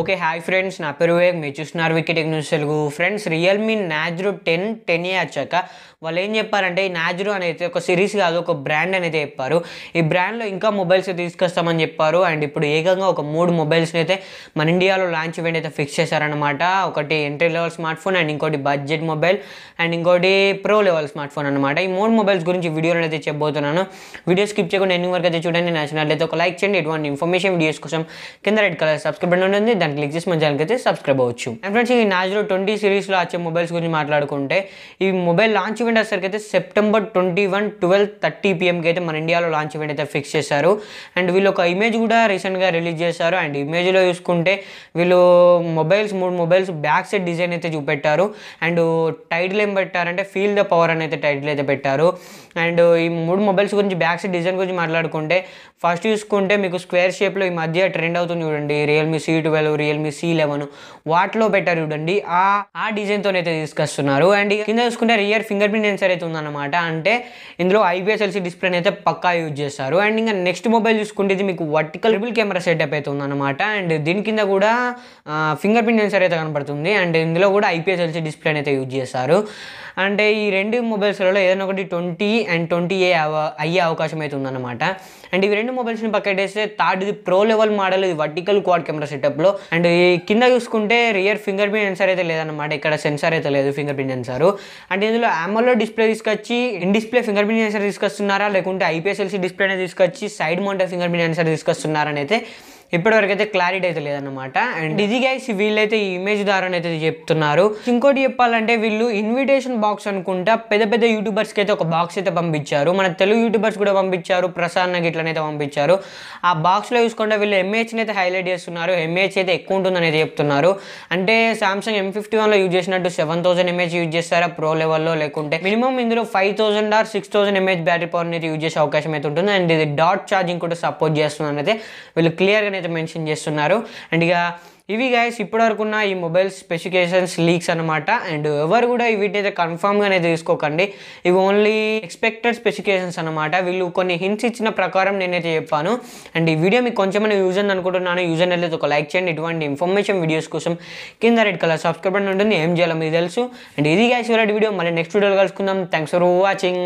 okay hi friends నా పేరు వేగ్ మీరు చూస్తున్నారు wicket news Telugu friends Realme నాజ్రో టెన్ టెన్ ఏ వచ్చాక వాళ్ళు ఏం చెప్పారంటే ఈ నాజ్రో అనేది ఒక సిరీస్ కాదు ఒక బ్రాండ్ అనేది చెప్పారు ఈ బ్రాండ్లో ఇంకా మొబైల్స్ తీసుకొస్తామని చెప్పారు అండ్ ఇప్పుడు ఏకంగా ఒక మూడు మొబైల్స్ని అయితే మన ఇండియాలో లాంచ్ ఈవెంట్ అయితే ఫిక్స్ చేశారనమాట ఒకటి entry level smart phone and ఇంకోటి బడ్జెట్ మొబైల్ అండ్ ఇంకోటి ప్రో లెవెల్ స్మార్ట్ ఫోన్ అనమాట ఈ మూడు మొబైల్స్ గురించి వీడియోలో అయితే చెప్పబోతున్నాను వీడియో స్కిప్ చేయకుండా ఎన్ని వరకు అయితే చూడండి నచ్చినట్లయితే ఒక లైక్ చేయండి ఎటువంటి ఇన్ఫర్మేషన్ వీడియోస్ కోసం కింద రెడ్ కలర్ సబ్స్క్రైబ్ ఉంటుంది దాన్ని క్లిక్ చేసి మన ఛానల్కి అయితే సబ్స్క్రైబ్ అవ్వచ్చు అండ్ ఫ్రెండ్స్ ఈ నాజరో ట్వంటీ సిరీస్లో వచ్చే మొబైల్స్ గురించి మాట్లాడుకుంటే ఈ మొబైల్ లాంచ్ ఈవెంట్ వచ్చేసరికి అయితే September twenty one twelve thirty పిఎంకి అయితే మన ఇండియాలో లాంచ్ ఈవెంట్ అయితే ఫిక్స్ చేశారు అండ్ వీళ్ళు ఒక ఇమేజ్ కూడా రీసెంట్గా రిలీజ్ చేశారు అండ్ ఇమేజ్లో చూసుకుంటే వీళ్ళు మొబైల్స్ మూడు మొబైల్స్ బ్యాక్ సైడ్ డిజైన్ అయితే చూపెట్టారు అండ్ టైటిల్ ఏం పెట్టారంటే ఫీల్ ద పవర్ అని అయితే టైటిల్ అయితే పెట్టారు అండ్ ఈ మూడు మొబైల్స్ గురించి బ్యాక్ సైడ్ డిజైన్ గురించి మాట్లాడుకుంటే ఫస్ట్ చూసుకుంటే మీకు స్క్వేర్ షేప్లో ఈ మధ్య ట్రెండ్ అవుతుంది చూడండి Realme C twelve Realme C eleven వాటిలో బెటర్ చూడండి ఆ ఆ తో అయితే తీసుకొస్తున్నారు అండ్ కింద చూసుకుంటే రియర్ ఫింగర్ ప్రింట్ సెన్సర్ అయితే ఉందన్నమాట అంటే ఇందులో ఐపీఎస్ ఎల్సీ అయితే పక్కా యూజ్ చేస్తారు అండ్ ఇంకా నెక్స్ట్ మొబైల్ చూసుకుంటే ఇది మీకు వర్టికల్ ట్రిపుల్ కెమెరా సెటప్ అయితే ఉందన్నమాట అండ్ దీని కింద కూడా ఫింగర్ ప్రింట్ సెన్సర్ అయితే కనపడుతుంది అండ్ ఇందులో కూడా ఐపీఎస్ ఎల్సీ అయితే యూజ్ చేస్తారు అంటే ఈ రెండు మొబైల్స్లలో ఏదైనా ఒకటి ట్వంటీ అండ్ ట్వంటీ ఏ అయ్యే అవకాశం అయితే ఉందన్నమాట అండ్ ఇవి రెండు మొబైల్స్ని పక్కటేస్తే థర్డ్ ఇది ప్రో లెవెల్ మోడల్ ఇది వర్టికల్ క్వాడ్ కెమెరా సెటప్లో అండ్ ఈ కింద చూసుకుంటే రియర్ ఫింగర్ ప్రింట్ సెన్సార్ అయితే లేదన్నమాట ఇక్కడ సెన్సార్ అయితే లేదు ఫింగర్ ప్రింట్ సెన్సార్ అంటే ఇందులో ఆమోలో డిస్ప్లే తీసుకొచ్చి in display finger print sensor తీసుకొస్తున్నారా లేకుంటే ఐపీఎస్ఎల్సీ డిస్ప్లేనే తీసుకొచ్చి side mount finger print sensor తీసుకొస్తున్నారని అయితే ఇప్పటివరకు అయితే క్లారిటీ అయితే లేదనమాట అండ్ ఇది గైస్ వీళ్ళైతే ఈ ఇమేజ్ ద్వారానైతే చెప్తున్నారు ఇంకోటి చెప్పాలంటే వీళ్ళు ఇన్విటేషన్ బాక్స్ అనుకుంటా పెద్ద పెద్ద యూట్యూబర్స్కి అయితే ఒక బాక్స్ అయితే పంపించారు మన తెలుగు యూట్యూబర్స్ కూడా పంపించారు ప్రసన్న గిట్లనైతే పంపించారు ఆ బాక్స్లో చూసుకుంటే వీళ్ళు ఎంఏహెచ్ అయితే హైలైట్ చేస్తున్నారు ఎంఏహెచ్ అయితే ఎక్కువ ఉంటుందని అయితే చెప్తున్నారు అంటే సామ్సంగ్ ఎం ఫిఫ్టీ వన్లో యూజ్ చేసినట్టు సెవెన్ థౌసండ్ ఎంఏహెచ్ యూజ్ చేస్తారా ప్రో లెవెల్లో లేకుంటే మినిమం ఇందులో five thousand or six thousand mAh battery power అయితే యూజ్ చేసే అవకాశం అయితే ఉంటుంది అండ్ ఇది డాట్ ఛార్జింగ్ కూడా సపోర్ట్ చేస్తుంది అనేది వీళ్ళు క్లియర్గా అని అయితే మెన్షన్ చేస్తున్నారు అండ్ ఇక ఇవి గైస్ ఉన్న ఈ మొబైల్ స్పెసిఫికేషన్స్ లీక్స్ అనమాట అండ్ ఎవరు కూడా వీటినైతే కన్ఫామ్గానే తీసుకోకండి ఇవి ఓన్లీ ఎక్స్పెక్టెడ్ స్పెసిఫికేషన్స్ అనమాట వీళ్ళు కొన్ని హింట్స్ ఇచ్చిన ప్రకారం నేనైతే చెప్పాను అండ్ ఈ వీడియో మీకు కొంచెమైనా యూజ్ అని అనుకుంటున్నాను యూజ్ అనేది ఒక లైక్ చేయండి ఇటువంటి ఇన్ఫర్మేషన్ వీడియోస్ కోసం కింద రెడ్ కలర్ సబ్స్క్రైబ్ అని ఉంటుంది ఏం చేయాలో మీకు తెలుసు అండ్ ఇది గైస్ వీళ్ళ వీడియో మళ్ళీ నెక్స్ట్ వీడియోలో కలుసుకుందాం థ్యాంక్స్ ఫర్ వాచింగ్